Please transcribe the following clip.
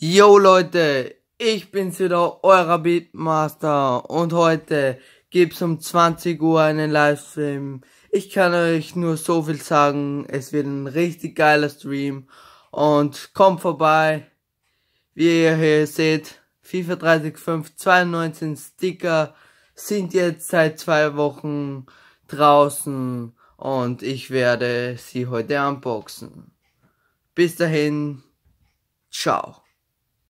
Yo Leute, ich bin's wieder, euer Beatmaster und heute gibt's um 20 Uhr einen Livestream. Ich kann euch nur so viel sagen, es wird ein richtig geiler Stream und kommt vorbei. Wie ihr hier seht, FIFA 365 2019 Sticker sind jetzt seit zwei Wochen draußen und ich werde sie heute unboxen. Bis dahin, ciao.